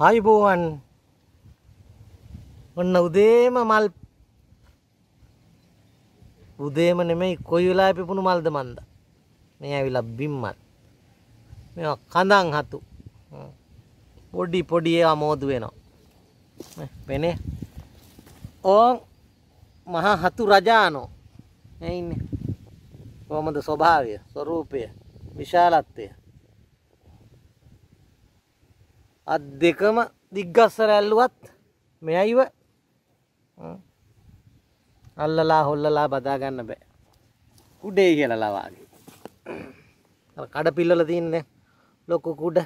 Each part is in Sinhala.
ආයුබෝවන් ඔන්න උදේම මල් උදේම නෙමෙයි කොයි වෙලාවෙ පිපුණු මල්ද මන්ද මේ ඇවිල්ලා බිම්මත් මේවා කඳන් හතු පොඩි පොඩි ඒවා මෝදු වෙනවා වෙනේ ඕන් මහා හතු රජානෝ මේ ඉන්නේ කොහමද ස්වභාවය ස්වરૂපය විශාලත්වය අත් දෙකම දිග්ගස්සර ඇල්ලුවත් මෙයයිව අල්ලලා හොල්ලලා බදාගන්න බෑ කුඩේ කියලා ලවාගේ කඩ පිල්ලල තියන්නේ ලොකු කුඩ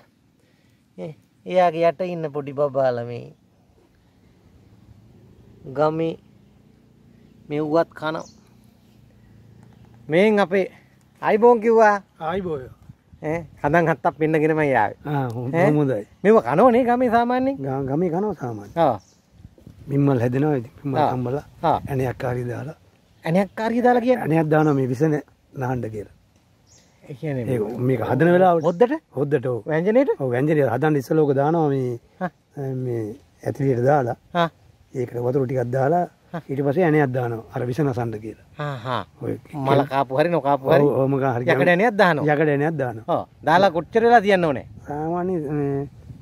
එයාගේ යට ඉන්න පොඩි බබාලමේ ගමි මෙව්වත් කන මෙන් අපේ අයිබෝන් කිව්වා අයිබෝයෝ හදන් හත්තක් පෙන්න්නගෙනම යාව හොමුදයි මෙම කනෝනේ ගමේ සාමාන්‍ය ගමේ කනෝ සාමාන්‍ය මිම්මල් හැදෙනවා පිම අම්බල ඇනයක් කාරී දාලා ඇනයක් කාරී දාලා කිය අනයක් දාන මේ විසන නාණ්ඩ කියලා මේ හදන වෙලා හොද්දට හොද්දට වැජනයට වැජනය හදන් ඉස්සලෝක දානවා මේ ඇතිලියට දාලා ඒකට වතුරු ටිකක් දාලා ඊට පස්සේ ඇණයක් දානවා අර විස නසන්න කියලා මල කාපු හරි නොකාපු හරි ඕම හරි යකඩ ඇණයක් දානවා යකඩ ඇණයක් දානවා දාලා කොච්චර වෙලා තියන්න ඕනේ සාමාන්‍ය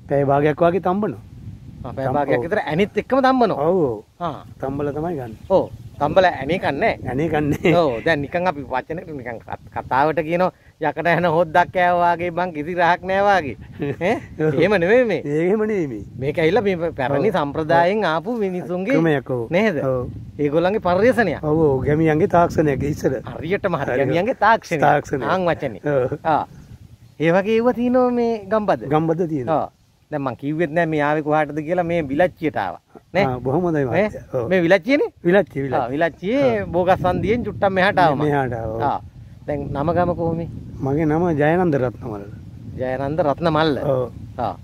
පැය භාගයක් වගේ තම්බනවා පැය භාගයක් විතර ඇණිත් එක්කම තම්බනවා ඔව් ඔව් තම්බල තමයි ගන්න ඔව් තම්බල ඇණේ කන්නේ ඇණේ කන්නේ ඔව් දැන් නිකන් අපි වචනෙට නිකන් කතාවට කියනවා යකට යන හොද්දක් කෑවාගේ බං කිසි රහක් නෑවාගේ එහෙම නෙමේ මේ ඒහෙම නෙමේ මේක ඇහිල්ලා මේ පැරණි සම්ප්‍රදායෙන් ආපු මිනිසුන්ගේ නේද ඒගොල්ලන්ගේ පර්යේෂණය ඔව් ගැමියන්ගේ තාක්ෂණයක ඉස්සර හරියටම හරි ගැමියන්ගේ තාක්ෂණය තාක්ෂණය ආන් වචනේ ආ ඒ වගේ ඒව තියෙනවා මේ ගම්බද ගම්බද තියෙනවා දැන් මං කිව්වෙත් නෑ මේ ආවේ කොහාටද කියලා මේ විලච්චියට ආවා නේ බොහොම හොඳයි මේ විලච්චියනේ විලච්චිය විලච්චියේ බෝගස් සන්දියෙන් චුට්ටක් මෙහාට ආවා මෙහාට ආවා දැන් නම ගම කොහොමේ? මගේ නම ජයනන්ද රත්නමල්ල. ජයනන්ද රත්නමල්ල. ඔව්. ආ.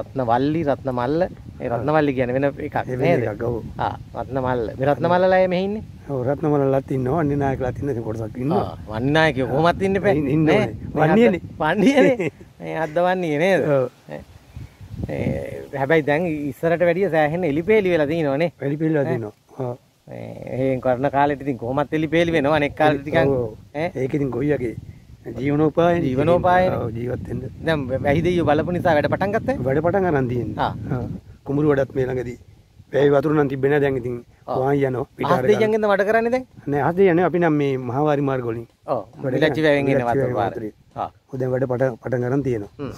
රත්නවල්ලි රත්නමල්ල. ඒ රත්නවල්ලි කියන්නේ වෙන එකක් නේද? එකක් ඔව්. ආ රත්නමල්ල. මේ රත්නමල්ලලා එමෙ ඉන්නේ? ඔව් රත්නමල්ලලත් ඉන්නවා. වන්නිනායකලත් ඉන්න කොටසක් ඉන්නවා. ආ වන්නිනායකයෝ කොහොමත් ඉන්න බෑ. ඉන්නේ. වන්නියනේ. වන්නියනේ. මේ අද්දවන්නේ නේද? ඔව්. හැබැයි දැන් ඉස්සරට වැඩිය සෑහෙන එලිපේලි වෙලා තියෙනවනේ. එලිපේලි වෙලා තියෙනවා. එහෙන් කරන කාලෙට ඉතින් කොහොමත් එලි පෙලි වෙනවා අනෙක් කාලෙට ටිකක් ඈ ඒක ඉතින් ගොයියගේ ජීවනෝපාය ජීවනෝපාය ජීවත් වෙන්න දැන් වැහි දෙයියෝ බලපු නිසා වැඩ පටන් ගත්තා වැඩ පටන් ගන්න තියෙනවා ආ කුඹුරු වැඩත් මේ ළඟදී වැහි වතුර නම් තිබෙන්නේ දැන් ඉතින් වාහි යනවා පිටාර හස් දෙයියන්ගෙන් තමයි වැඩ කරන්නේ දැන් නෑ හස් දෙයියන් අපි නම් මේ මහවාරි මාර්ග වලින් ඔව් මිලච්චි වැවෙන් එන වතුර වාරි ආ ඔය දැන් වැඩ පටන් පටන් ගන්න තියෙනවා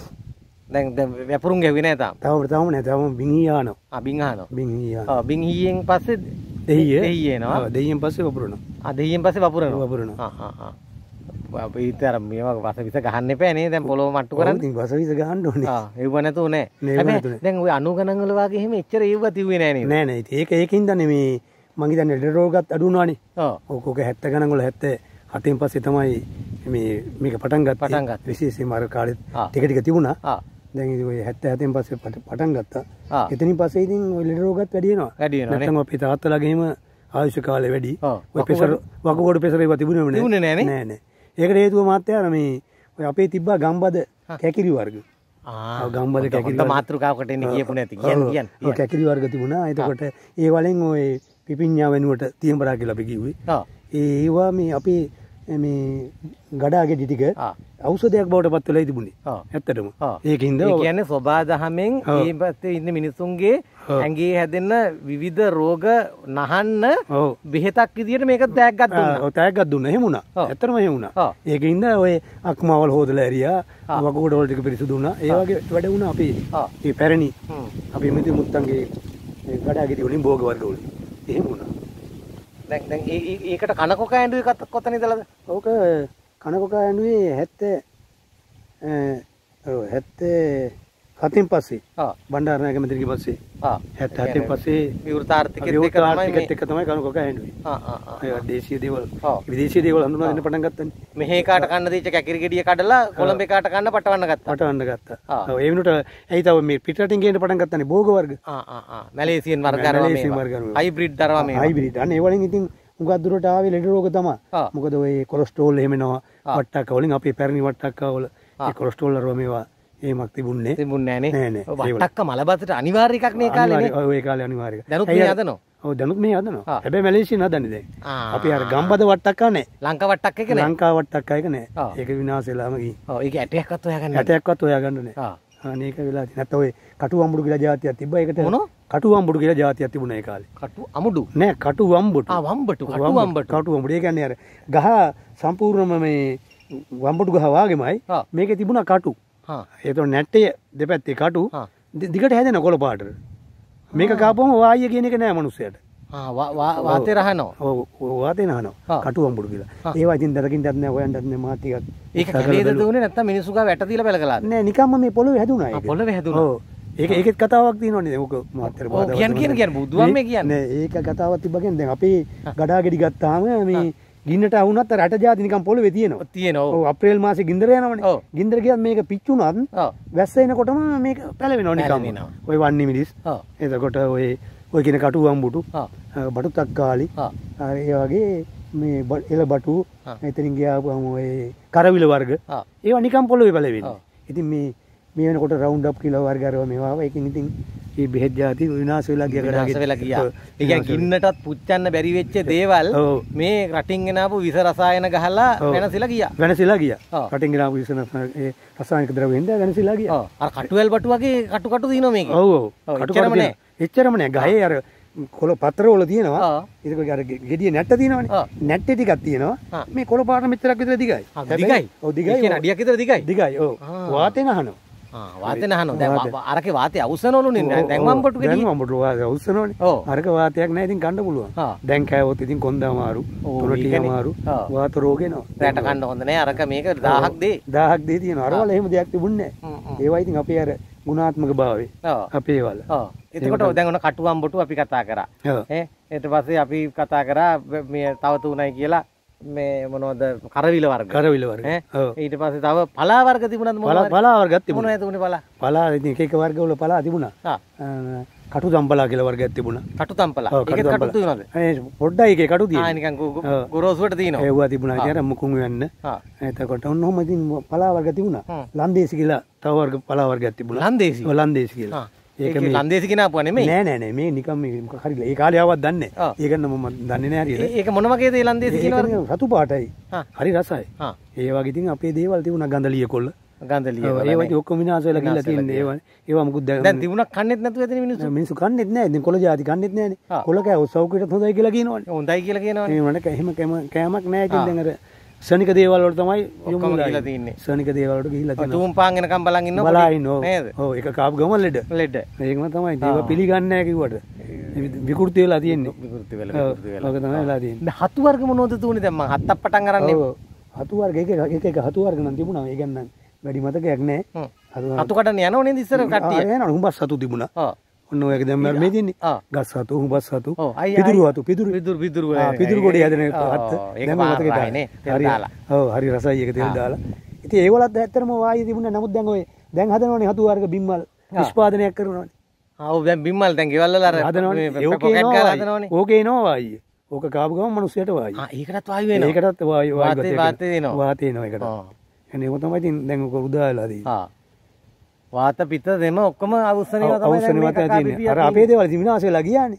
දැන් වැපුරුම් ගැවි නෑ තාම තව තවම නෑ තවම බින් හී ආනවා ආ බින් ආනවා බින් හී ආනවා බින් හීයෙන් පස්සේ දෙහිය ඒනවා දෙහියෙන් පස්සේ වපුරනවා අදහියෙන් පස්සේ වපුරන වපුරනවා පීත අර මේවා වස විස ගහන්න පෑනේ දැන් පොලොව මට්ටු කරන්න වස විස ගහන්න ඕනේ ඒව නැතුව නෑ දැන් ওই අණු ගණන්වල වගේ එහෙම එච්චර ඒව තිබුවේ නෑනේ නෑ නෑ ඒක ඒකින් දන්නේ මේ මං හිතන්නේ ලෙඩ රෝගත් අඩු වුණානේ ඔව් ඕක 70 ගණන්වල 70 හතෙන් පස්සේ තමයි මේ මේක පටන් ගත්තේ පටන් ගත්තා විශේෂයෙන්ම අර කාලෙත් ටික ටික තිබුණා දැන් හැත්ත ඇතෙන් පස්සේ පට පටන් ගත්තා එතනි පසේ ඉතින් ලෙඩරෝගත් වැඩියනවා වැඩිය අපි තාත්තලගේම ආයුෂ කාලය වැඩි පෙසර වකකොට පෙසරේ තිබුණ න නෑන ඒක හේතුව මාත්‍යයාන මේ අපේ තිබ්බා ගම්බද කැකිරි වර්ග ගම්බද කැකිට මාතෘකාවට කියපුන ඇති කැකිරි වර්ග තිබුණා එතකොට ඒ වලෙන් ඔය පිපිඥා වෙනුවට තියම්පරා කියලා අපි කිව්වේ ඒවා මේ අපේ මේ ගඩාගේ ඩිටික අවසදයක් බවට පත් වෙලා තිබුණේ ඇත්තටම ඒක හිද කියන ස්වබා දහමෙන් ඒපත්තේ ඉන්න මිනිසුන්ගේ ඇගේ හැදෙන්න විවිධ රෝග නහන්න බෙහෙතක් විදිට මේක තෑක්ගත් තෑක්ගත් දුන්න හෙමුණ ඇතරම හෙමුණ ඒක ඉන්න ඔය අක්මවල් හෝදල ඇරයා වකෝඩෝල්ටික පිරිසුදුන්න ඒවාගේ වැඩ වුණ අපේ ඒ පැරණි අපි මෙති මුත්තන්ගේ ගඩාගෙති වලින් බෝගවර්ගවලින් එහෙමුණා දැන් දැන් ඒකට කනකොක ඇඩුව එකත් කොතන ඉදලද ඕක කනකොක ඇඩුවේ හැත්තේ හැත්තේ හතින් පස්සේ බණ්ඩාරනායක මැතිනිගේ පස්සේ 70 හතින් පස්සේ විවෘත ආර්ථිකෙත් එක තමයි ආර්ථිකෙත් එක තමයි කණු කොක හැඬුවේ. ආ ආ දේශීය දේවල් විදේශීය දේවල් හඳුනා ගන්න පටන් ගත්තානේ. මෙහි කාට කන්න දීච්ච කැකිරි ගෙඩිය කඩලා කොළඹ කාට කන්න පටවන්න ගත්තා. පටවන්න ගත්තා. ඔව් ඒ වෙනුවට ඇයි තව මේ පිටරටින් ගේන්න පටන් ගත්තානේ භෝග වර්ග. ආ ආ ආ මැලේසියන් වර්ග අරවා මේ. හයිබ්‍රිඩ් අරවා මේ. හයිබ්‍රිඩ් අනේ ඒ වලින් ඉතින් උගත් දුරට ආවේ ලෙඩ රෝග තමයි. මොකද ඔය කොලෙස්ටරෝල් එහෙම එනවා. වට්ටක්ක වලින් අපේ පැරණි වට්ටක්ක වල ඒ කොලෙස්ටරෝල් අරවා මේවා ඒමක් තිබුණේ තිබුණන්නේ නෑනේ වටක්ක මලබතට අනිවාර්ය එකක් මේ කාලේ ඔය කාලේ අනිවාර්ය දැනුත් මේ හදනවා ඔව් දැනුත් මේ හදනවා හැබැයි මැලේසියෙන් හදන්නේ දැන් අපි අර ගම්බද වට්ටක්ක නෑ ලංකා වට්ටක්ක එක නෑ ලංකා වට්ටක්ක එක නෑ ඒක විනාශෙලාම ගිහින් ඔව් ඒක ඇටයක්වත් හොයාගන්න නෑ ඇටයක්වත් හොයාගන්න නෑ අනේක වෙලා නැත්නම් ඔය කටු අඹුඩු කියලා જાතියක් තිබ්බා ඒකට මොන කටු අඹුඩු කියලා જાතියක් තිබුණා ඒ කාලේ කටු අඹුඩු නෑ කටු වම්බුඩු ආ වම්බුඩු කටු වම්බුඩු කටු වම්බුඩු ඒ කියන්නේ අර ගහ සම්පූර්ණම මේ වම්බුඩු ගහ වාගේමයි මේකේ තිබුණා කටු ඒතු නැට්ටේ දෙපැත්තේ කටු දිකට හැදෙන කොළ පාට මේක කාපොම වාය කියනක නෑ මනුස්සයට වාතය රහනවා වාතය හනවා කටු අම්බුඩු කියලා ඒවා ඉතින් දරකින් දන්න ඔයන්ටත්න මාතික ඒක දන නැත මිනිසුක වැටතිල පැල කලා නෑ නිකම මේ පොළො හැදුනා පොල හැදුන ඒක ඒකත් කතාවක් තියනනේ ඕක මාතර කියන්න කියන කියන බුදුවම කියන්නේ ඒක කතාවත් තිබගෙන් දැන් අපි ගඩා ගෙඩි ගත්තාම මේ ගින්නට අවුනත් රට ජාති නිකන් පොළවේ තියෙනවා. තියෙනවා. ඔව් අප්‍රේල් මාසේ ගින්දර යනවනේ. ගින්දර ගියත් මේක පිච්චුණත් වැස්ස එනකොටම මේක පැලවෙනවා නිකන්. ඔය වන්නේ මිලිස්. එතකොට ඔය ඔය කියන කටු වම්බුටු. බටු තක්කාලි. ඒ වගේ මේ එළ බටු එතනින් ගියාම ඔය කරවිල වර්ග. ඒවා නිකන් පොළවේ පැලවෙනවා. ඉතින් මේ මේ වෙනකොට රවුන්ඩ් අප් කියලා වර්ග අරව මේවා ඒකෙන් ඉතින් ඒ බෙහෙත් ජාති විනාශ වෙලා ගිය විනාශ වෙලා ගියා. ඒ කියන්නේ ගින්නටත් පුච්චන්න බැරි වෙච්ච දේවල් මේ රටින් ගෙනාපු විස රසායන ගහලා වෙනසිලා ගියා. වෙනසිලා ගියා. රටින් ගෙනාපු විස ඒ රසායනික ද්‍රව්‍යෙන් දා වෙනසිලා ගියා. අර කටුවැල් බටු වගේ කටු කටු දිනන මේකේ. ඔව් ඔව්. කටු කටු දිනන. එච්චරම නෑ. ගහේ අර කොළ පතරවල තියෙනවා ඒක අර ගෙඩිය නැට්ට තියෙනවනේ නැට්ට ටිකක් තියෙනවා මේ කොළ පාට මෙච්චරක් විතර දිගයි දිගයි ඔව් දිගයි කියන අඩියක් විතර දිගයි දිගයි ඔව් වාතේ නහනවා වාතන හන අරක වාතය අවසනලු දැන්වම්පට මට අවසන අරක වාතයක් නෑතින් කණඩ පුළුව දැන් කෑවොත් ඉතින් කොන්දමාරු ට මාරු වාත රෝගෙනවා රැට කණ්ඩ හොඳනෑ අරක මේක දාහක්දේ දාහක් දේ තියෙන අරවල එහම දෙයක් තිබුන්න ඒවයිතින් අපේ අර ගුණාත්මක භාවේ අපේ වල එතකොට දැන්ගන කටුවම්බොටු අපි කතා කර එට පස්සේ අපි කතා කරා තවතු වනයි කියලා මේ මොනවද කරවිල වර්ග කරවිල වර්ග ඊට පස්සේ තව පලා වර්ග තිබුණාද මොනවද පලා වර්ගත් තිබුණා මොනවද තිබුණේ පලා පලා ඉතින් එක එක වර්ග වල පලා තිබුණා කටු තම්පලා කියලා වර්ගයක් තිබුණා කටු තම්පලා ඒකේ කටු තියනවාද ඒ පොඩ්ඩයි ඒකේ කටු තියෙනවා ආ නිකන් ගොරෝසුවට තියෙනවා ඒවා තිබුණා කියන මුකුන් වෙන්න එතකොට ඔන්න ඔහම ඉතින් පලා වර්ග තිබුණා ලන්දේසි කියලා තව වර්ග පලා වර්ගයක් තිබුණා ලන්දේසි ඔය ලන්දේසි කියලා ඒක ලන්දේසි කෙනා පුවා නෙමෙයි නෑ නෑ නෑ මේ නිකම් මේ හරි ඒ කාලේ ආවත් දන්නේ ඒකන්න මම දන්නේ නෑ හරියට ඒක මොන වගේද ඒ ලන්දේසි කියනවා රතු පාටයි හරි රසයි ඒ වගේ ඉතින් අපේ දේවල් තිබුණා ගඳලිය කොල්ල ගඳලිය ඒ වගේ ඔක්කොම විනාශ වෙලා ගිහලා තින්නේ ඒවා ඒවා මොකුත් දැන් දැන් තිබුණා කන්නේත් නැතුව ඇතිනේ මිනිස්සු මිනිස්සු කන්නේත් නෑ ඉතින් කොළ જાති කන්නේත් නෑනේ කොළ කෑ ඔසව් කිටත් හොඳයි කියලා කියනවනේ හොඳයි කියලා කියනවනේ මේ වණක එහෙම කෑමක් නෑ ඉතින් දැන් අර සනික දේවල්ලට තමයි යොම තින්නේ සනික දේවලට ගිල්ල තුම් පාගෙනකම් බලගන්න බලායින්න ඕ එක කාප් ගම ලෙඩ ලෙඩ ඒකම තමයි දේව පිළිගන්නයකිවට විකෘති වෙලා තියෙන්නේ හතු වර්ග මොනොද තුනේ දැම්ම හත්තක් පටන් කරන්න හතු වර්ග එක එක හතු වර්ග නම් තිබුණා ඒ ගන්න වැඩි මතකයක් නෑ හතුකට යනෝනේ ඉස්සර කට්ටිය යනවා උඹ සතු තිබුණා ඔන්න ඔයක දැම්මර මේ තින්නේ ගස් සතු හුඹස් සතු පිදුරු වතු පිදුරු පිදුරු පිදුරු පිදුරු ගොඩේ හදන හත් දැන් මතකේ තානේ හරි ඔව් හරි රසයි එක තෙල් දාලා ඉතින් ඒවලත් ඇත්තටම වායි තිබුණා නමුත් දැන් ඔය දැන් හදනවනේ හතු වර්ග බිම්මල් නිෂ්පාදනයක් කරනවනේ ආ දැන් බිම්මල් දැන් ගෙවල් වල අර හදනවනේ ඕකේ නෝ හදනවනේ ඕකේ නෝ වායි ඕක කාපු ගමන් මිනිස්සුන්ට වායි ආ ඒකටත් වායි වෙනවා ඒකටත් වායි වාතේ වාතේ දෙනවා වාතේ දෙනවා ඒකට එනේ ඔතමයි ඉතින් දැන් උදාලාදී ආ වාත පිත දෙම ඔක්කොම අවසන අවසන අර අපේ දේවල් විනාශ ලගියන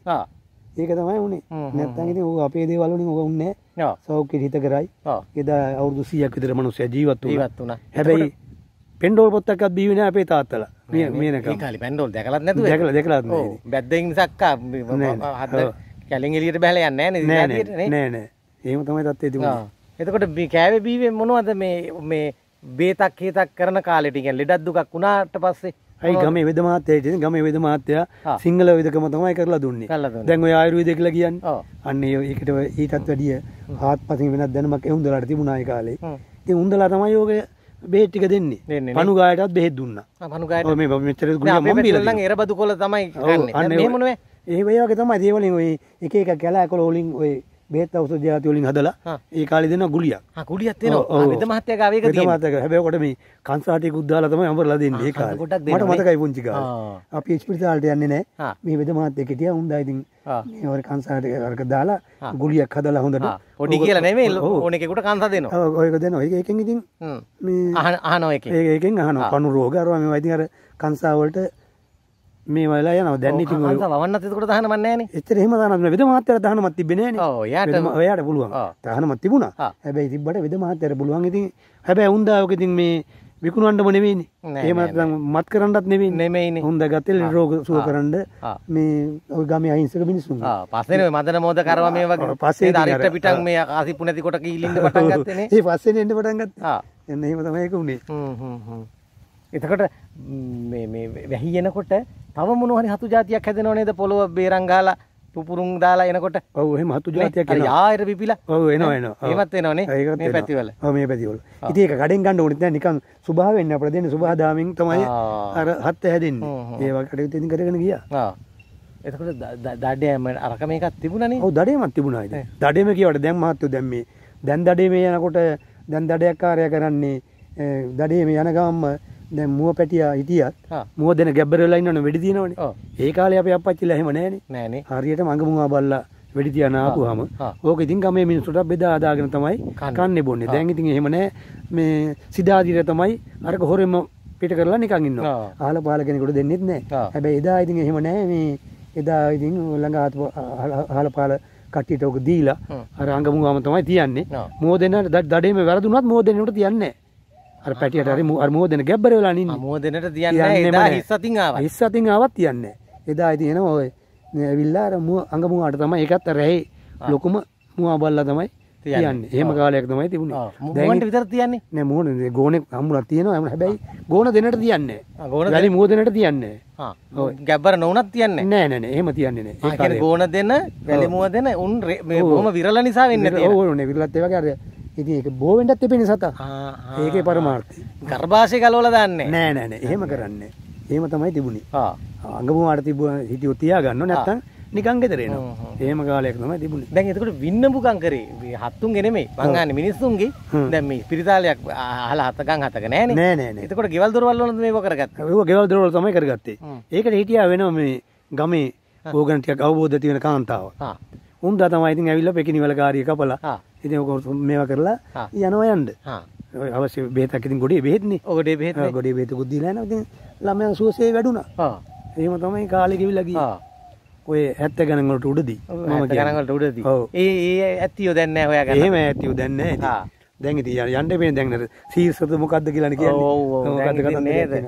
ඒක තමයි උනේ නැත්තන් ඉතින් ඕක අපේ දේවල් වලින් ඕක උන්නේ සෞඛ්‍ය හිත කරයි එදා අවුරුදු 100ක් විතර මිනිස්සු ජීවත් වුණා ජීවත් වුණා හැබැයි පෙන්ඩෝල් පොත්තක්වත් බිහි වෙන්නේ අපේ තාත්තලා මේ මේනකම් කාලේ පෙන්ඩෝල් දැකලත් නැතුව දැකලා දැකලත් නෑ බැද්දෙන් සක්කා හත කැලෙන් එළියට බහලා යන්නේ නෑ නෑ නෑ නෑ එහෙම තමයි තත්ත්වය තිබුණා එතකොට කෑවේ බීවේ මොනවද මේ මේ බේතක් හේතක් කරන කාලෙට ගැන් ලෙඩක් දුකක් වුණාට පස්සේ ඇයි ගම වෙද මාත්‍යයට ගම වෙද මාත්‍යයා සිංහල විදකම තමයි කරලා දුන්නේ දැන් ඔය ආයුර්වේදය කියලා කියන්නේ අන්න ඒකට ඊටත් වැඩිය හාත්පසින් වෙනත් දැනුමක් එහුඳලාට තිබුණා ඒ කාලේ ඉතින් උන්දලා තමයි යෝගේ බෙහෙත් ටික දෙන්නේ පණුගායටත් බෙහෙත් දුන්නා පණුගායට මේ මෙච්චර ගුලිය මම බිලා නම් එරබදු කොල තමයි ගන්න එහෙම නෙවෙයි ඒ වගේ තමයි දේවලින් ඔය එක එක කැලෑ කොළ වලින් ඔය බේත් අවස ජාතිවලින් හදලා ඒ කාලි දෙන්න ගුලියක් ගුලියත් මහත්‍යකාවක මතක හැබකොට මේ කන්සාටය කුද්දාලතම අමරලා දෙන්න ඒ කාලට මට මතකයි පුංචි අපි එච්පිරිසාල්ට යන්නේ නෑ මේ වෙද මහත් එකටිය උන්දයිතින් ඒවර කන්සාටක කරක දාලා ගුලියක් හදලා හොඳට ඔඩි කියලා නෙමේ ඕනෙකුට කන්සා දෙන ඔයක දෙන ඔය එකෙන් ඉතින් අහනෝ එකෙන් අහන පනු රෝගරවා මේ වයිතිහර කන්සාවලට මේ වල යන දැන්න ති වන්න තකට හන වන්න එතර හම න වෙද මහත්තර දහනමත් තිබෙන ඔයාට පුළුවන් තහනමත් තිබුණ හැබැයි තිබට වෙද මහත්තර පුළුවන් ඉති හැබැයි උන්දාවකතින් මේ විකුණන්ටම නෙවෙයින ඒමත් මත් කරන්නත් නෙවේ නෙමයින හොඳ ගතෙල් රෝග සුව කරන්න මේ ඔය ගම අහිංසක මිනිසුන් පස්සන මදන මෝද කරව මේ වගේ පස්සේ දරිට පිටක් මේ ආසිපු නැතිකොට කීලින්ට පටන්ගත්න ඒ පස්සෙන් එට පටන්ගත් එන්න හෙම තමයකුුණේ එතකොට වැහි එනකොට තව මොනහරි හතු ජාතියක් හැදෙනව නේද පොළොව බේරන් ගහලා පුපුරුන් දාලා එනකොට ඔව් එහෙම හතු ජාතියක් එනවා යායර පිපිලා ඔව් එනවා එනවා ඒවත් එනවනේ මේ පැතිවල ඔව් මේ පැතිවල ඉතින් ඒක ගඩෙන් ගන්න ඕනේ දැන් නිකන් සුභාවෙන් අපිට දෙන්නේ සුභාදාමෙන් තමයි අර හත් හැදෙන්නේ ඒවා කටයුතු ඉතින් කරගෙන ගියා ආ එතකොට දඩේම අරක මේකක් තිබුණනේ ඔව් දඩේමක් තිබුණා ඉතින් දඩේම කියවට දැන් මහත්තු දැන් මේ දැන් දඩේ මේ යනකොට දැන් දඩයක් කාර්යය කරන්නේ දඩේ මේ යන ගාම්ම දැ මුව පැටිය හිටියත් මුව දෙන ගැබරලයින්න න වැඩි තිනවන ඒ කාල අප අපච්චිල හෙම නෑන නෑන හරියට මඟමුවා බල්ල වැඩි තියනාපු හම ඕක ඉතින් ගමේ මිනිසුට බෙදා ආදාගෙන තමයි කන්න බොන්නේ දැන් ඉතින් හෙමන මේ සිදාදිර තමයි අරක හොරෙම පිට කරලා නිකගන්න ආල පාලගෙනකොට දෙන්නෙත් නෑ හැබැ එදා ඉතින් හෙම නෑ මේ එදා ඉතින් ළඟ හාල පාල කට්ටිට ඕක දීලා අර අංගමුවාම තමයි තියන්නේ මෝදෙන්න්නට දඩේම වැරදුනත් මෝදනට තියන්නේ අර පැටියට හරි අර මුව දෙන ගැබ්බර වෙලා නින්න මුව දෙනට තියන්නේ එදා හිස් අතින් ආවා හිස් අතින් ආවත් තියන්නේ එදා ඉතින් ඔය ඇවිල්ලා අර මුව අඟ මුවාට තමයි ඒකත් රැහි ලොකුම මුව බල්ලා තමයි තියන්නේ එහෙම කාලයක් තමයි තිබුණේ මුවට විතර තියන්නේ නෑ මුවන ගෝණේ හම්බුණක් තියෙනවා හැම හැබැයි ගෝණ දෙනට තියන්නේ ගෝණ ගලි මුව දෙනට තියන්නේ ගැබ්බර නොවනත් තියන්නේ නෑ නෑ නෑ එහෙම තියන්නේ නෑ ඒ කියන්නේ ගෝණ දෙන වැලි මුව දෙන උන් මේ බොහොම විරල නිසා වෙන්නේ තියෙනවා ඕනේ විරලත් ඒ වගේ අර ඉති ඒක බෝවෙන්ටත් එපෙන සතා ඒක පරමාර්ථය ගර්භාෂය කලෝල දන්න නෑ නෑන එහෙම කරන්න ඒම තමයි තිබුණේ අඟපු අට තිබ හිටිය ඔත්තියා ගන්න නැත්තන් නිකංගෙතරෙන ඒම කාලයක් නම තිබුණ දැන් එතකට වින්නපුකං කරේ හත්තුන් ගෙනෙමේ පංගන්න මිනිස්සුන්ගේ දැම පිරිතාලයක් හල හතකං හතක නෑ නෑ එතකට ගෙවල් දුරවල්ල මේ කරගත් ගෙවල් දුරවල තමයි කරගත්තේ ඒකට හිටිය වෙන මේ ගමේ ඕගනටයක් අවබෝධ තියන කාන්තාව උන්ද තමයිති ඇවිල්ල පෙකිනිවල කාරිය කපලා ඉතින් ඔක මේවා කරලා යනවා යන්න අවශ්‍ය බෙහෙතක් ඉතින් ගොඩේ බෙහෙත්නේ ඔකට බෙහෙත් ගොඩේ බෙහෙත ගුද්දීලා යනවා ඉතින් ළමයා සුවසේ වැඩුණා එහෙම තමයි කාලේ ගිවිලා ගියේ ඔය ඇත්ත ගණන්වලට උඩදී මම ගණන්වලට උඩදී ඒ ඒ ඇත්තියෝ දැන් නැහැ හොයාගන්න එහෙම ඇත්තියෝ දැන් නැහැ දැන් ඉතින් යන්න වෙන දැන් සීසත මොකද්ද කියලානේ කියන්නේ ඔව් ඔව් මොකද්ද කතා නේද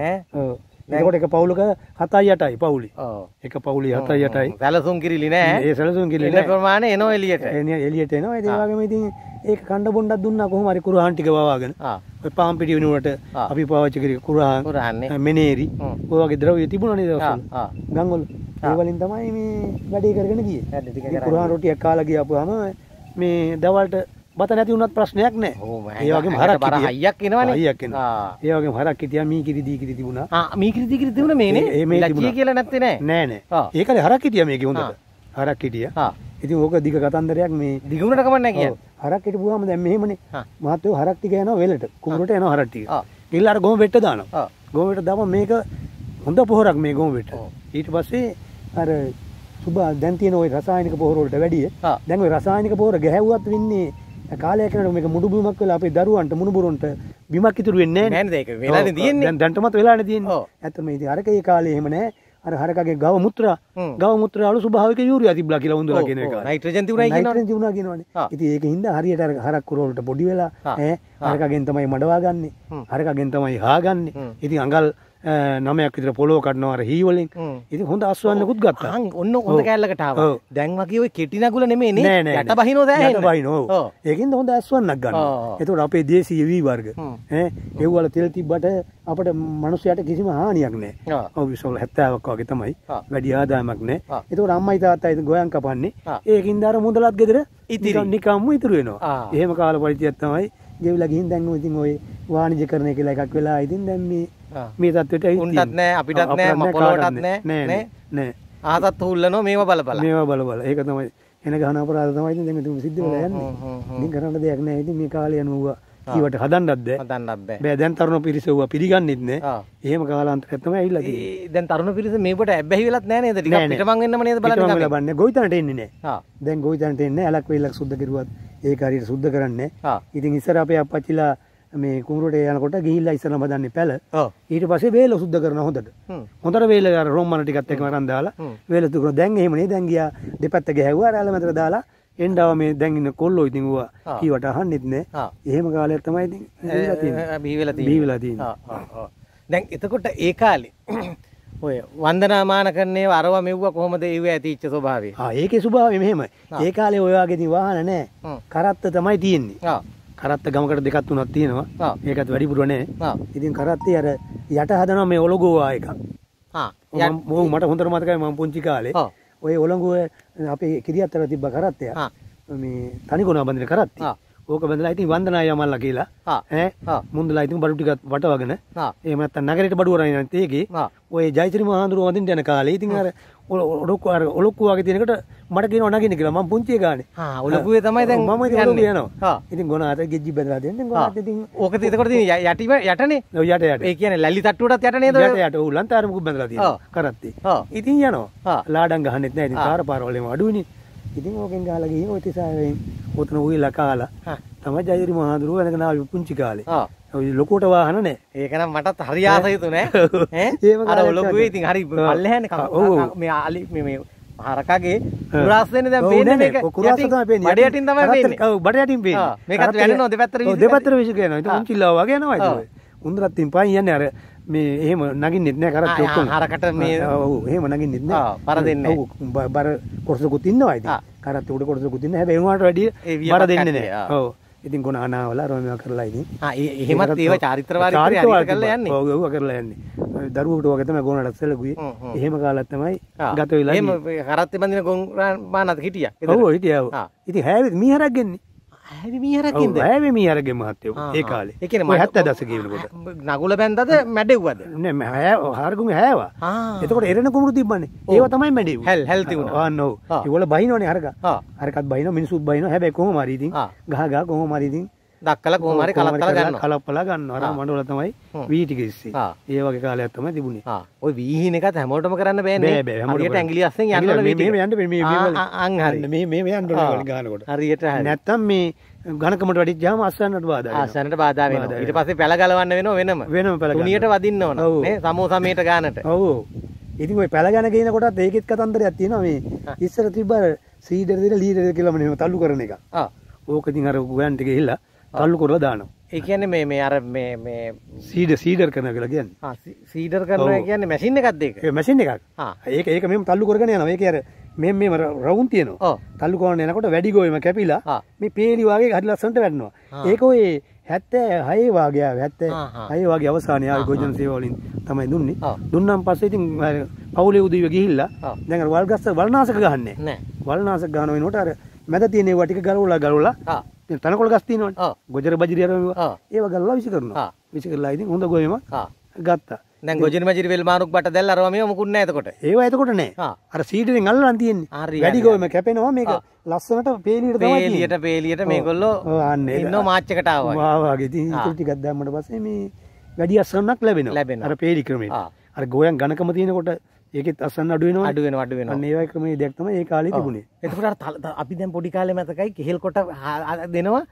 ඈ ඔව් එතකොට එක පවුලක 7යි 8යි පවුලි. ඔව්. එක පවුලි 7යි 8යි. සැලසුම් කිරිලි නෑ. ඒ සැලසුම් කිරිලි නෑ. ප්‍රමාණය එනවා එළියට. එළියට එනවා. ඒ වගේම ඉතින් ඒක කණ්ඩ බොණ්ඩක් දුන්නා කොහොම හරි කුරහන් ටික වවාගෙන. ඔය පාම් පිටි වෙනුවට අපි පාවිච්චි කරේ කුරහන්. කුරහන්නේ. මෙනේරි. ඔය වගේ ද්‍රව්‍ය තිබුණා නේද දවස්වල. ගම්වල. ඒ වලින් තමයි මේ වැඩේ කරගෙන ගියේ. කුරහන් රොටියක් කාලා ගියාපුවාම මේ දවල්ට බත නැති වුණත් ප්‍රශ්නයක් නෑ ඒ වගේ හරක් බර හයියක් එනවනේ හයියක් එනවා ඒ වගේ හරක් හිටියා මී කිරි දී කිරි තිබුණා ආ මී කිරි දී කිරි තිබුණා මේනේ ඒ මේ තිබුණා කියලා නැත්තේ නෑ නෑ නෑ ඒකනේ හරක් හිටියා මේකේ හොඳට හරක් හිටියා ඉතින් ඕක දිග කතන්දරයක් මේ දිගුණට කමක් නෑ කියන්නේ හරක් හිටපුවාම දැන් මෙහෙමනේ මාතෝ හරක් ටික යනවා වෙලට කුඹරට යනවා හරක් ටික ඊළාර ගොම වෙට්ට දානවා ගොම වෙට්ට දාපම මේක හොඳ පොහොරක් මේ ගොම වෙට්ට ඊට පස්සේ අර සුබ දැන් තියෙන ওই රසායනික පොහොර වලට වැඩිය දැන් ওই රසායනික පොහොර ගැහැව්වත් වෙන්නේ කාලයකනට මේ මුඩු බිමක් වෙලා අපේ දරුවන්ට මුණුබුරුන්ට බිමක් ඉතුරු වෙන්නේ නැහැ දැන්ටමත් වෙලාන තියෙන ඇත මේ ඉතින් අරක ඒ කාලේ එහෙම නැහැ අර හරකගේ ගව මුත්‍රා ගව මුත්‍රා අලු ස්වභාවික යූරියා තිබ්ලා කියලා උන්දලා කියන එක නයිට්‍රජන් තිබුණා කියනවා නයිට්‍රජන් තිබුණා කියනවනේ ඉතින් ඒක හින්දා හරියට අර හරක් කුරවලට පොඩි වෙලා ඈ හරකගෙන් තමයි මඩවා ගන්නෙ හරකගෙන් තමයි හාගන්නේ ඉතින් අඟල් නමයක් විතර පොලෝ කඩනවා අර හී වලින්. ඉතින් හොඳ අස්වන්නකුත් ගත්තා. හං ඔන්න හොඳ කැලලකට ආවා. දැන් වගේ ඔය කෙටි නගුල නෙමෙයිනේ. යට බහිනෝ දැන්. යට බහිනෝ. ඒකින්ද හොඳ අස්වන්නක් ගන්නවා. එතකොට අපේ දේශීය වී වර්ග. ඈ ඒවල තෙල් තිබ්බට අපිට මිනිස්සුන්ට කිසිම හානියක් නැහැ. ඔව් 70ක් වගේ තමයි. වැඩි ආදායමක් නැහැ. එතකොට අම්මයි තාත්තයි ගොයන් කපන්නේ. ඒකින්ද අර මුදලත් ගෙදර ඉතින් නිකම්ම ඉතුරු වෙනවා. එහෙම කාල පරිච්ඡයක් තමයි ගෙවිලා ගිහින් දැන් ඉතින් ওই වාණිජ කරණය කියලා එකක් වෙලා ඉතින් දැන් මේ මේ තත්වයට උන්ටත් නෑ අපිටත් නෑ මපොලොටත් නෑ නෑ නෑ ආතත් හුල්ලනවා මේවා බලපලා මේවා බලපලා ඒක තමයි එන ගහන අපරාධ තමයි ඉතින් දැන් මෙතුම සිද්ධ වෙලා යන්නේ ඉතින් කරන්න දෙයක් නෑ ඉතින් මේ කාලේ යනවා ඊවට හදන්නත් බෑ හදන්නත් බෑ බෑ දැන් තරුණ පිරිස ඌව පිළිගන්නෙත් නෑ එහෙම කාලාන්තරයක් තමයි ඇවිල්ලා තියෙන්නේ දැන් තරුණ පිරිස මේකට ඇබ්බැහි වෙලත් නෑ නේද ටිකක් පිටමං වෙන්නම නේද බලන්න කම ලබන්නේ ගොවිතැනට එන්නේ නෑ දැන් ගොවිතැනට එන්නේ ඇලක් වෙලක් සුද්ධ කෙරුවත් ඒක හරියට සුද්ධ කරන්නේ ඉතින් ඉස්සර අපේ අපච්චිලා මේ කුමරට යනකොට ගිහිල්ලා ඉස්සරම දන්නේ පැල ඊට පස්සේ වේල සුද්ධ කරන හොඳට හොඳට වේල අර රොම්මන ටිකත් එක්කම අරන් දාලා වේල තුකන දැන් එහෙම නේ දැන් ගියා දෙපැත්ත ගැහැව්වා අර ඇල මැදට දාලා එන්ඩාව මේ දැන් ඉන්න කොල්ලෝ ඉතින් ඌවා කීවට අහන්නෙත් නෑ එහෙම කාලයක් තමයි ඉතින් බීවෙලා තියෙන්නේ බීවෙලා තියෙන්නේ දැන් එතකොට ඒ කාලේ ඔය වන්දනාමාන කරන්නේ අරව මෙව්ව කොහොමද ඒව ඇතිච්ච ස්වභාවය ආ ඒකේ ස්වභාවය මෙහෙමයි ඒ කාලේ ඔය වගේ වාහන නෑ කරත්ත තමයි තියෙන්නේ කරත්ත ගමකට දෙකක් තුනක් තියෙනවා ඒකත් වැඩිපුර නෑ ඉතින් කරත්තේ අර යට හදනවා මේ ඔලොගෝවා එක මෝ මට හොඳට මතකයි මම පුංචි කාලේ ඔය ඔලොගුව අපේ කිරියත්තර තිබ්බ කරත්තය මේ තනිකොනා බඳින කරත්තේ ඕක බඳලා ඉතින් වන්දනා යමල්ලා කියලා ඈ මුන්දලා ඉතින් බඩු ටිකක් වටවගෙන එහෙම නැත්නම් නගරෙට බඩු වරන ඒකේ ඔය ජයසිරි මහඳුරුව වඳින්න යන කාලේ ඉතින් අර ඔඩක් ඔලොක්කු වගේ තිනකට මට කියන නගෙන කියලා ම පුංචේ ගන ඔලකුව තමයි දැන් ම යනවා ඉති ගොනට ගෙජි බදලා දෙන්න ඕක තකොට යටම යටන යට යට කියන ලල්ලි තට්ටුවට යටන යට ලන්තරමු බදල කරත්තේ ඉතින් යනවා ලාඩන් ගහන්නෙත් නෑ කාර පාරවලම අඩුවනි ඉතින් ඕකෙන් ගාලගේ ඔතිසායෙන් ඔතන වූ ලකාලා තම ජයරි මහදුරුව වැනගෙනාව පුංචි කාලේ ලොකුට වාහන නෑ ඒකනම් මටත් හරි ආසයුතු නෑ ඒ ලොකුේ ඉතින් හරි පල්ලහන මේ අලි මේ හරකාගේ රස්සන ද ඩයටින් තමයි බඩයටින් පේ මේකත් වැන නො දෙපත්තර දෙපත්තර විශකයන චිල්ලවාගේ නවා උන්දරත්තින් පයි යන්න අර මේ එහෙම නගින් නිත්න කර ොක්කො හරකට මේ එහෙම නගින් නිත්න පර දෙන්න බර කොරසකුතින්න වයිද කරත් උට කොරසකුතින්න හැබේවාට වැඩිය බර දෙන්නේ නෑ ඕ ඉතින් ගොන අනාවල රොමවා කරලා ඉතින් එහෙමත් ඒව චරිත්‍රවාර කරලා යන්නේ ඔව් කරලා යන්නේ දරුවෝට වගේතම ගොනට සැලකුවේ එහෙම කාලක් තමයි ගත වෙලා එහෙම කරත් බඳින ගොන් මානත් හිටියා ඔව් හිටියා ඉතින් හැවෙත් මීහරක් ගෙන්නේ ඇවිමියරකින්ද ඇවිමියරගේ මහත්තයෝ ඒ කාලේ එක හැත්ත දස කියනකොට නගුල බැන්දද මැඩෙව්වද හැ හාරගුම හෑවා එතකොට එරෙන කුමරු තිබන්නේ ඒව තමයි මැඩි හැල් හැල්තිවන්න ඉවල බහිනවනේ හරක හරකත් බයින මිනිසුත් බයින හැබැ කොහොම මරීතින් ගහගා කොහොම මරීතින් දක්කල කොහමරි කලත්තල ගන්න කලප්පලා ගන්න අර මඩවල තමයි වීටි කිස්සි ඒ වගේ කාලයක් තමයි තිබුණේ ඔය වීහින එකත් හැමෝටම කරන්න බෑනේ බෑ හැමෝටම ඇඟිලි අස්සෙන් යන්න ඕන මේ මේ යන්න මේ මේ අන් හරි මේ මේ මේ යන්න ඕන ගානකොට හරියට හරි නැත්තම් මේ ගණකමට වැඩි ජාම අස්සන්නට බාධා අස්සන්නට බාධා වෙනවා ඊට පස්සේ පැල ගලවන්න වෙනවා වෙනම වෙනම පැල ගුණියට වදින්න ඕන නේ සමෝසමේට ගානට ඔව් ඉතින් ඔය පැල ගණ කියන කොටත් ඒකෙත් කතන්දරයක් තියෙනවා මේ ඉස්සර තිබ්බ සීඩර් දෙන ලීඩර් කියලා මෙහෙම තල්ලු කරන එක ආ ඕක ඉතින් අර ගුවන්ට ගිහිල්ලා තල්ලු කරලා දානවා ඒ කියන්නේ මේ මේ අර මේ මේ සීඩ සීඩර් කරනවා කියලා කියන්නේ. ආ සීඩර් කරනවා කියන්නේ මැෂින් එකක්ද ඒක? ඒ මැෂින් එකක්. ආ ඒක ඒක මෙහෙම තල්ලු කරගෙන යනවා. ඒකේ අර මේ මේ රවුන් තියෙනවා තල්ලු කොන්න එනකොට වැඩි ගෝයම කැපිලා මේ පේලි වගේ හරි ලස්සනට වැඩනවා ඒක ඔය 76 වාගේ ආවේ 76 වාගේ අවසානයේ ආවේ ගොජන සේව වලින් තමයි දුන්නේ දුන්නම් පස්සේ ඉතින් පවුලේ උදවිය ගිහිල්ලා දැන් අර වල්ගස්ස වල්නාශක ගහන්නේ නැහැ වල්නාශක ගහන වෙනකොට අර මැද තියෙන ඒවා ටික ගලවලා ගලවලා තනකොළ ගස් තියෙනවා ගොජර බජරි අරවා ඒව ගල්ලා විසි කරනවා විසි කරලා ඉතින් හොඳ ගොයම ගත්තා දැන් ගොජර බජරි වෙල් මානුක් බට දැල් අරවා මේව මුකුත් නැහැ එතකොට ඒව එතකොට නැහැ අර සීඩරෙන් අල්ලලා තියෙන්නේ වැඩි ගොයම කැපෙනවා මේක ලස්සනට පේලියට තමයි පේලියට පේලියට මේගොල්ලෝ ඉන්නෝ මාච් එකට ආවා ආවාගේ ඉතින් ටිකක් දැම්මට පස්සේ මේ වැඩි අස්සන්නක් ලැබෙනවා අර පේලි ක්‍රමයට අර ගෝයන් ඝනකම තියෙනකොට ඒකෙත් අසන්න අඩුවෙන අඩුවෙන අඩුවෙන ඒවා ක්‍රම දෙයක්තම ඒ කාලේ තිබුණේ එතකොට අපි දැන් පොඩි කාලේ මතකයි කෙහෙල් කොට දෙනවා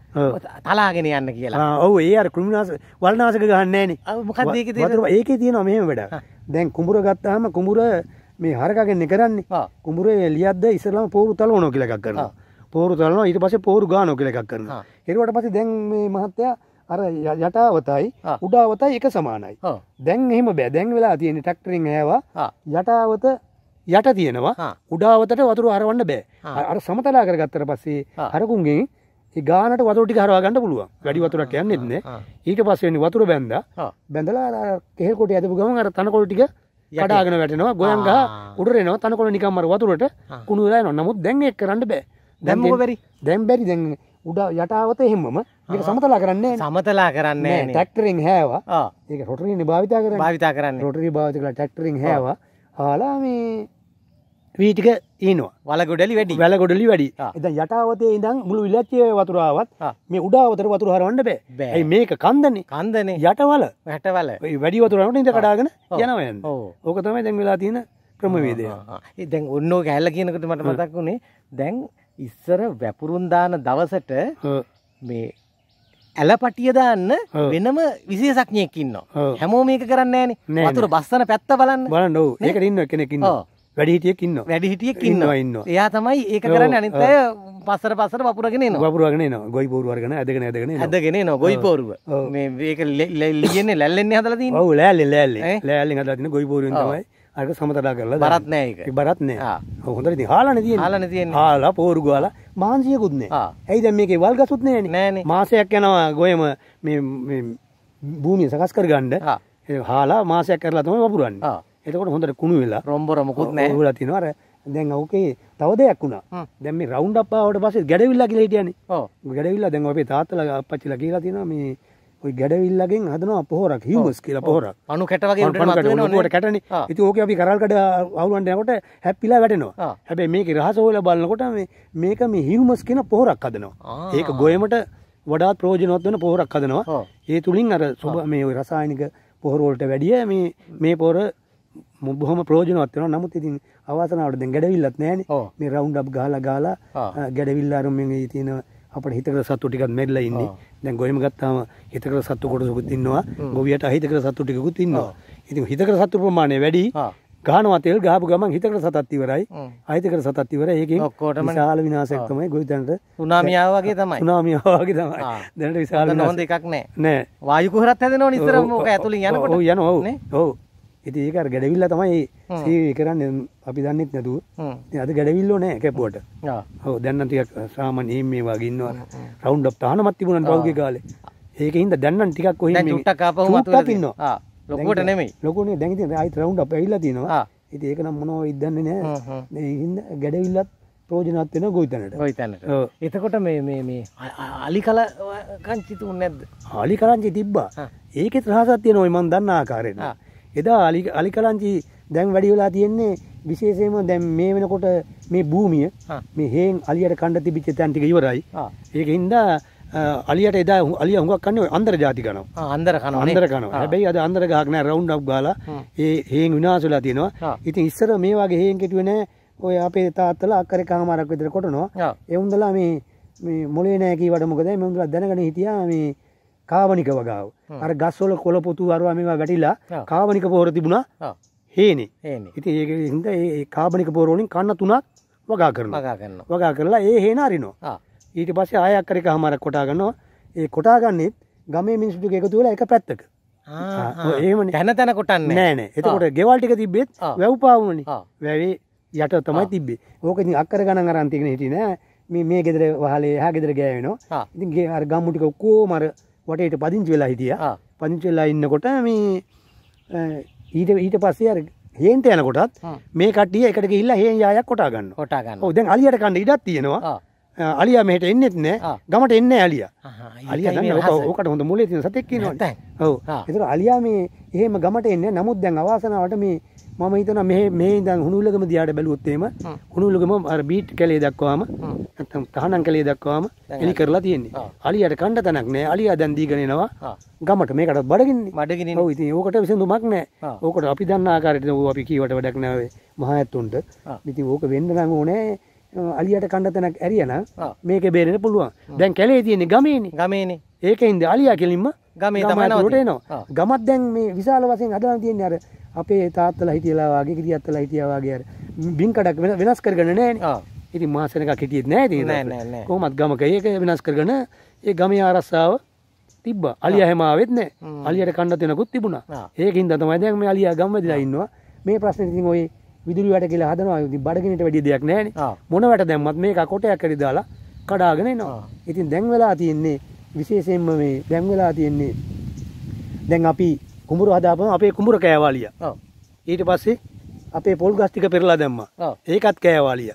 තලාගෙන යන්න කියලා ඔව් ඒ අර ක්‍රිමිනාස වල්නාසක ගහන්නේ නැහනේ මොකක්ද ඒකේ තියෙන ඒකේ තියෙනවා මෙහෙම වැඩ දැන් කුඹුර ගත්තාම කුඹුර මේ හරකගෙන කරන්නේ කුඹුරේ එළියක්ද ඉස්සෙල්ලාම පෝරු තලවනවා කියලා එකක් කරනවා පෝරු තලනවා ඊට පස්සේ පෝරු ගානවා කියලා එකක් කරනවා ඊට පස්සේ දැන් මේ මහත්තයා අර යටාවතයි උඩාවතයි එක සමානයි දැන් එහෙම බැදැන් වෙලා තියෙන ටක්ටරින් ඇවා යටාවත යට තියෙනවා උඩාවතට වතුර අරවන්න බෑ අර සමතලා කරගත්තර පස්සේ හරකුන්ගෙන් ගානට වතුරටි හරවාගන්න පුළුව වැඩි වතුරක් යන්නෙත්න ඊට පස්සවෙනි වතුර බැන්ද බැඳලා කෙහෙකොට ඇතු ගම අර තනකොල්ටික යටාගෙන වැටෙනවා ගොයන්ගා උඩරෙනවා තනකොල නිකම්මර වතුරට කුණුලා නො නමුත් දැන්ෙක් කරන්න බෑ දැම්මෝබැරි දැම් බැරි දැන්නේ උඩ යටාවත එහෙමම මේක සමතලා කරන්නේ සමතලා කරන්නේ ටැක්ටරින් හැවා ඒක රොටරි නිභාවිතා කර භාවිතා කරන්න රොටරි භාවිතකලා ටැක්ටරින් හැවා හාලා මේ වීටික ඒනවා වලගොඩලි වැඩි වැලගොඩලි වැඩි එද යටාවතේ ඉඳම් මුළු විලච්චය වතුරාවත් මේ උඩාවතර වතුර හරවන්න බෑ බෑ මේක කන්දනේ කන්දනේ යටවල හැටවල වැඩි වතුරට ඉඳ කඩාගෙන යනවයන් ඕක තමයි දැන් වෙලා තියෙන ක්‍රමවේදය දැන් ඔන්නෝ කැල්ල කියනකට මට මතක් වුණේ දැන් ඉස්සර වැපුරුන් දාන දවසට මේ ඇලපටිය දාන්න වෙනම විශේෂක්ඥයකින්නවා හැමෝ මේක කරන්න ෑන නතුර බස්සන පැත්ත බලන්න බලන්න ඒකට ඉන්න කෙනෙකින්න වැඩිහිටියක් ඉන්න වැඩිහිටියක් ඉන්නවා ඉන්න එයා තමයි ඒක කරන්න අනිතය පස්සර පසර වපුරගෙන වපුරගෙන න ගොයි පෝරුවර්ගන ඇදගෙන ඇදගෙන ඇදගෙන න ගොයි පෝරුව මේක ලියන්න ලැල්ලෙන්නේ හදලදී ඔවු ලෑල්ල ලෑල්ල ලෑල්ලි හදන්න ගොයි පෝරුවයි අරක සමතලා කරලා බරත් නෑ බරත් නෑ හොඳට හාලන තිය හලන තියෙන් හාලා පෝරු ගාල මාන්සියකුත්නේ ඇයි දැ මේක වල් ගසුත් නෑ නෑන මාසයක් යනවා ගොයම භූමිය සකස් කර ගණ්ඩ හාලා මාසයක් කරලා තම වපුරන්න එතකොට හොඳට කුණු වෙලා රොම්බොර මොකුත් නෑ හලා තිනවර දැන් ඕකේ තව දෙයක් වුණා දැම රවන්් අපාවට පසේ ගැඩවිල්ලා කියලා හිටියන්නේ ගැඩවිල්ලා දැන් අපේ තාත්තල පච්චිල කියලා තින මේ ඔයි ගැඩවිල්ලගෙන් හදන අපහෝරක් හිමස් කියලා පොහොරක් අනු කැටවගේට කැටන ඉති ඕක අපි කරල්කට අවුලන්ටයකොට හැපිලා වැටෙනවා හැබැ මේක රහසෝල බලන්නකොට මේක මේ හිවමස් කියෙන පොහොරක් අදනවා ඒක ගොයමට වඩා ප්‍රෝජනොත් වන පොහොරක් අදනවා ඒ තුළින් අර සොබ මේ රසායනික පොහොරෝල්ට වැඩිය මේ මේ පොර මුබොහම ප්‍රෝජනවත්වන නමුත් ඉතින් අවාසනාවට ගැඩවිල්ලත් නෑන මේ රවුන්් අප් ගාල ගාලා ගැඩවිල්ලාරුම තියෙනවා අපට හිතකර සත්තු ටිකක් මැරිලා ඉන්නේ. දැන් ගොයම ගත්තාම හිතකර සත්තු කොටසකුත් ඉන්නවා. ගොවියට අහිතකර සත්තු ටිකකුත් ඉන්නවා. ඉතින් හිතකර සත්තු ප්‍රමාණය වැඩි. ගහනවා තෙල් ගහපු ගමන් හිතකර සතත් ඉවරයි. අහිතකර සතත් ඉවරයි. ඒකෙන් විශාල විනාශයක් තමයි ගොවිතැනට. සුනාමියා වගේ තමයි. සුනාමියා වගේ තමයි. දැනට විශාල විනාශයක්. හොඳ එකක් නෑ. නෑ. වායු කුහරත් හැදෙනවනේ ඉස්සර මොක ඇතුලින් යනකොට. ඔව් යනවා. ඔව්. ඔව්. ඉති ඒක ගැඩවිල්ල තමයි ඒ කරන්න අපි දන්නෙත් නැතුව අද ගැඩවිල්ල නෑ කැපුවට හෝ දැන්නටියක් සාම නීම් මේ වගේන්නවා රවන්් අප් තාන මත් තිබුණන රවගේ කාල ඒක හිද දැන්න ටිකක් ොහ ට පින්නවා ලොකට නෙමේ ලොකුණේ දැන්ති අයි රවන්් අප ඉල්ල තිනවා ඉති ඒක නම් මොනව ඉදන්න නෑ හිද ගැඩවිල්ලත් ප්‍රෝජනත්වෙන ගොයිතනට ගොයිතනට එතකොට මේ මේ අලි කලකංචිතුන් නැද්ද අලි කරංචි තිබ්බා ඒකෙත් රහසත්තිය නොයිමන් දන්න ආකාරෙන එදා අලිකලංචි දැන් වැඩිවෙලා තියෙන්නේ විශේෂයම දැන් මේ වෙනකොට මේ භූමිය මේ හේන් අලියට කණ්ඩ තිබිච්ච තැන්ටික ඉවරයි ඒක හින්දා අලියට එදා අලිය හුඟක් කන්නේ අන්දර ජාති කනවා අන්දර කනවා අන්දර කනවා හැබැයි අද අන්දර ගහක් නැහැ රවුන්ඩ් අප් ගාලා ඒ හේන් විනාශ වෙලා තියෙනවා ඉතින් ඉස්සර මේ වගේ හේන් කෙටුවේ නැහැ ඔය අපේ තාත්තලා අක්කරේ කාමාරක් විතර කොටනවා ඒ උන්දලා මේ මේ මොලේ නැහැ කීවට මොකද මේ උන්දලා දැනගෙන හිටියා මේ කාවනික වගාව. අර ගස්වල කොළ පොතු අරවා මේවා වැටිලා කාවනික පෝර තිබුණා හේනේ ඉති ඒක හිද ඒ කාබනික පෝරෝලින් කන්න තුනක් වගා කරන වගා කරලා ඒ හේන අරිනවා ඊට පස්සේ ආයක්කරක හමරක් කොටාගන්නවා ඒ කොටාගන්නෙත් ගමේ මිනිසුටු එකතු වෙලා එක පැත්තක ඒම හැන තැන කොටන්න නෑන එතකොට ගෙවල්ටික තිබ්බෙත් වැව්පාවුණනි වැවේ යට තමයි තිබේ ඕකති අක්කර ගණන් අරන්තිගෙන හිටිනෑ මේ ගෙදර වහලේ හා ගෙදර ගෑවෙනවා ඉතින්ගේ අර ගම්මුටික ඔක්කෝ මර වටේට පදිංචි වෙලා හිටිය පංචවෙලා ඉන්නකොට මේ ඊට ඊට පස්සේ අර හේන්ට යනකොටත් මේ කටිය එකට ගිල්ලා හේ යායක් කොටා ගන්න කොටා ගන්න දැන් අලියට කන්න ඉඩක් තියෙනවා අලියා මෙහට එන්නෙත් නෑ ගමට එන්න ඇලිය අලිය ඕකට හොඳ මුලේ තින සතෙක් නොට ඔව එතුර අලියා මේ එහෙම ගමට එන්න නමුත් දැන් අවාසනාවට මේ මම හිතන මේ මේ දන් හුණුලගම දියාට බැලුවොත්තේම හුණුලුගම අර බීට් කලේ දක්වාම ඇතම් තහනම් කලේ දක්වාම එලි කරලා තියෙන්නේ අලියට කණ්ඩ තනක් නෑ අලියා දැන් දීගනෙනවා ගමට මේකට බඩගින්නේ මඩගෙන ඉති ඕකට විසඳුමක් නෑ ඕකට අපි දන්න ආකාරයට වූ අපි කීවට වැඩක් නැවේ මහ ඇත්තුන්ට ඉති ඕක වෙන්න නම් ඕනෑ අලියට කණ්ඩ තැනක් ඇරියන මේක බේරෙන පුළුවන් දැන් කැලේ තියෙන්නේ ගමේනේ ගමේනේ ඒක ඉන්ද අලියා කෙලින්ම ගමේ තමයිට එනවා ගමත් දැන් මේ විශාල වසයෙන් අදලා තියෙන අර අපේ තාත්තල හිටියලාවාගේ ගිරියත්තල හිටියවාගේ අර බින්කඩක් වෙන වෙනස් කරගන්න නෑනේ ඉතින් මාසනක හිටියෙත් නෑ ඉතින් කොහොමත් ගමක ඒක වෙනස් කරගෙන ඒ ගමේ ආරස්සාව තිබ්බා අලියා හැම ආවෙත් නෑ අලියට කණ්ඩ තැනකුත් තිබුණා ඒකින්ද තමයි දැන් මේ අලියා ගම්වැදිලා ඉන්නවා මේ ප්‍රශ්නේ ඉතින් ඔය විදුරි වැට කියලා හදනවා ඉතින් බඩගිනිට වැඩි දෙයක් නැහැ මොන වැට දැම්මත් මේක කොටයක් හරි දාලා කඩාගෙන එනවා. ඉතින් දැන් වෙලා තියෙන්නේ විශේෂයෙන්ම මේ දැන් වෙලා තියෙන්නේ දැන් අපි කුඹුරු හදාපම අපේ කුඹුර කෑවාලිය. ඊට පස්සේ අපේ පොල් ගස් ටික පෙරලා දැම්මා. ඒකත් කෑවාලිය.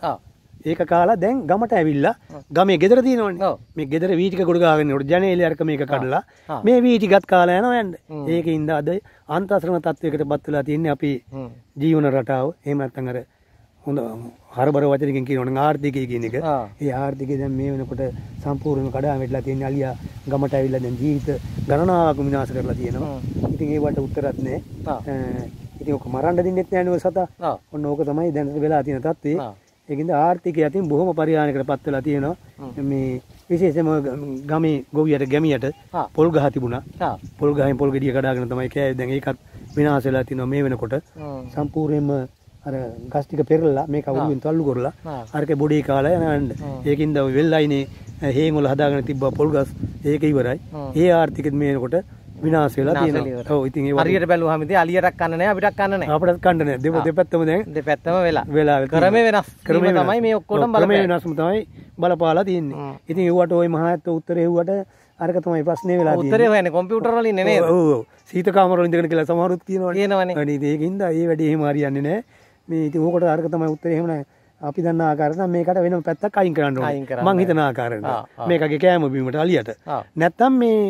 ඒක කාලා දැන් ගමට ඇවිල්ලා ගමේ ගෙදර දීනවන්නේ මේ ගෙදර වීටික ගොඩ ගාගෙන උඩ ජනේලේ අරක මේක කඩලා මේ වීටිකත් කාලා යනවා යන්න. ඒකින්ද අද අන්තසරණ තත්වයකට පත් වෙලා තියෙන්නේ අපි ජීවන රටාව. එහෙම නැත්නම් අර හොඳ හරබර වචනකින් කියනවනම් ආර්ථිකය කියන එක. ඒ ආර්ථිකය දැන් මේ වෙනකොට සම්පූර්ණ කඩාවැටලා තියෙන අලියා ගමට ඇවිල්ලා දැන් ජීවිත ගණනාවක් විනාශ කරලා තියෙනවා. ඉතින් ඒවට උත්තරත් නැහැ. ඉතින් ඔක මරන්න දෙන්නෙත් නෑනේ ඔය සතා. ඔන්න ඕක තමයි දැන් වෙලා තියෙන තත්ත්වේ. ඒකින්ද ආර්ථිකය අතින් බොහොම පරිහානියකට පත් වෙලා තියෙනවා. මේ විශේෂයෙන්ම ගමේ ගොවියට ගැමියට පොල් ගහ තිබුණා. පොල් ගහෙන් පොල් ගෙඩිය කඩාගෙන තමයි කෑවේ. දැන් ඒකත් විනාශ වෙලා තිනවා මේ වෙනකොට. සම්පූර්ණයෙන්ම අර ගස් ටික පෙරලලා මේක අවුරුමින් තල්ලු කරලා අරක බොඩේ කාලා යනවන්න. ඒකින්ද වෙල්ලයිනේ හේන් වල හදාගෙන තිබ්බ පොල් ගස් ඒක ඉවරයි. ඒ ආර්ථිකෙත් මේනකොට විනාශ වෙලා තියෙනවා. ඔව් ඉතින් ඒ හරියට බැලුවාම ඉතින් අලියටක් කන්න නැහැ අපිටක් කන්න නැහැ. අපිටත් කන්න නැහැ. දෙප දෙපැත්තම දැන් දෙපැත්තම වෙලා. වෙලා ක්‍රමේ වෙනස්. ක්‍රමේ තමයි මේ ඔක්කොටම බලපෑම. ක්‍රමේ වෙනස්ම තමයි බලපාලා තියෙන්නේ. ඉතින් ඒවට ওই මහත් උත්තරේ හෙව්වට අරක තමයි ප්‍රශ්නේ වෙලා තියෙන්නේ. උත්තරේ හොයන්නේ කම්පියුටර් වලින් නේ නේද? ඔව්. සීත කාමර වල ඉඳගෙන කියලා සමහරුත් කියනවනේ. කියනවනේ. අනේ ඒකින්ද ඒ වැඩේ එහෙම හරියන්නේ නැහැ. මේ ඉතින් ඕකට අරක තමයි උත්තරේ එහෙම නැහැ. අපි දන්න ආකාරයට මේකට වෙනම පැත්තක් අයින් කරන්න ඕනේ. මං හිතන ආකාරයට. මේකගේ කෑම බීමට අලියට. නැත්තම් මේ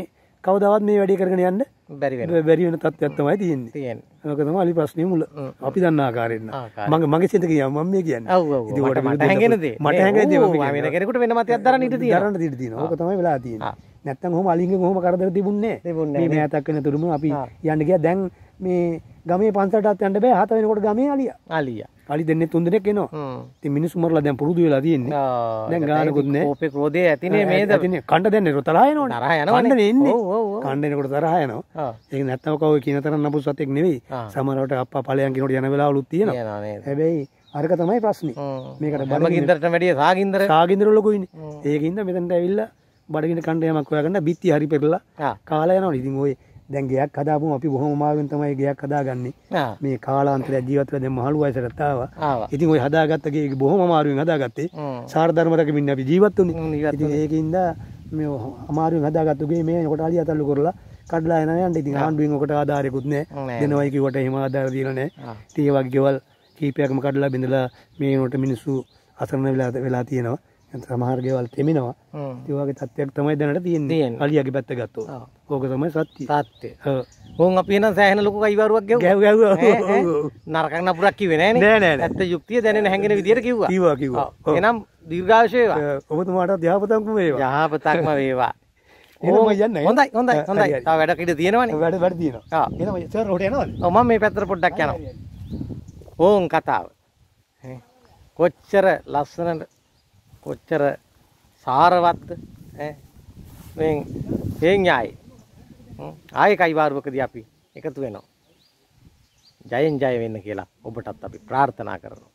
කවදවත් මේ වැඩි කරගෙන යන්න බැරි බැරි වෙන තත්ත්වයක්ත්තමයි තියන්නේ ඕකතම අලි ප්‍රශ්නය මුල අපි දන්න ආකාරෙන්න්න මගේ මගේ සිතක යමම මේ කියන්න ට මට හැකට වෙන මතයක් දරන්න ට ති ඕකතමයි වෙලා තියවා නැත්තම් හොම අලින්ගේ හොම කරදර තිබුණේ තිබුණේ මේ ඈතක් වෙන තුරුම අපි යන්න ගියා දැන් මේ ගමේ පන්සලටත් යන්න බෑ හත වෙනකොට ගමේ අලිය අලිය අලි දෙන්නේ තුන් දෙනෙක් එනවා ඉතින් මිනිස්සු මරලා දැන් පුරුදු වෙලා තියෙන්නේ දැන් ගානකුත් නෑ කෝපේ ක්‍රෝධය ඇතිනේ මේද ඇතිනේ කණ්ඩ දෙන්නේ තරහ යනවනේ තරහ යනවනේ කණ්ඩ දෙන්නේ කණ්ඩ එනකොට තරහ යනවා ඒක නැත්තම් කව ඔය කියන තරම් නපුරු සතෙක් නෙවෙයි සමහරවට අප්පා ඵලයන් කියනකොට යන වෙලාවලුත් තියෙනවා හැබැයි අරක තමයි ප්‍රශ්නේ මේකට බඩ ගින්දරට වැඩිය සාගින්දර සාගින්දර ලොකුයිනේ ඒකින්ද මෙතනට ඇවිල්ලා බඩගෙන කණ්ඩ යමක් හොයාගන්න බිත්ති හරි පෙරලා කාලා යනවා ඉතින් ඔය දැන් ගෙයක් හදාපුම අපි බොහොම මාරුවෙන් තමයි ගෙයක් හදාගන්නේ මේ කාලාන්තරය ජීවිතවල දැන් මහලු වයසට ආවා ඉතින් ඔය හදාගත්ත ගේ බොහොම මාරුවෙන් හදාගත්තේ සාරධර්ම රැකමින් අපි ජීවත් වුණේ ඉතින් ඒකින්ද මේ අමාරුවෙන් හදාගත්තුගේ මේ කොට අලිය අතල්ලු කරලා කඩලා එන යන්න ඉතින් ආණ්ඩුවෙන් ඔකට ආධාරයකුත් නැහැ දෙනවයි කිව්වට එහෙම ආධාර දීලා නැහැ ඉතින් ඒ වගේ ගෙවල් කීපයක්ම කඩලා බිඳලා මේ නෝට මිනිස්සු අසරණ වෙලා වෙලා තියෙනවා සමහර්ගේවල් තෙමෙනවා ඒවාගේ තත්වයක් තමයි දැනට තියන්නේ අලියගේ පැත්ත ගත්ත ඕක තමයි සත්‍ය සත්‍ය ඕන් අපි නම් සෑහෙන ලොකු කයිවරුවක් ගැව ගැව නරකක් නපුරක් කිව්වේ නෑනේ නෑ නෑ ඇත්ත යුක්තිය දැනෙන හැංගෙන විදියට කිව්වා කිව්වා කිව්වා එනම් දීර්ඝායුෂ වේවා ඔබතුමාටත් යහපතක්ම වේවා යහපතක්ම වේවා හොඳයි හොඳයි හොඳයි තව වැඩකට තියෙනවනේ වැඩ වැඩ තියෙනවා එනවා සර් රෝට යනවද ඔව් මම මේ පැත්තට පොඩ්ඩක් යනවා ඕන් කතාව කොච්චර ලස්සනට කොච්චර සාරවත්ද මේ හේන් ආයි ආයේ කයිවාරුවකදී අපි එකතු වෙනවා ජයෙන් ජය වෙන්න කියලා ඔබටත් අපි ප්‍රාර්ථනා කරනවා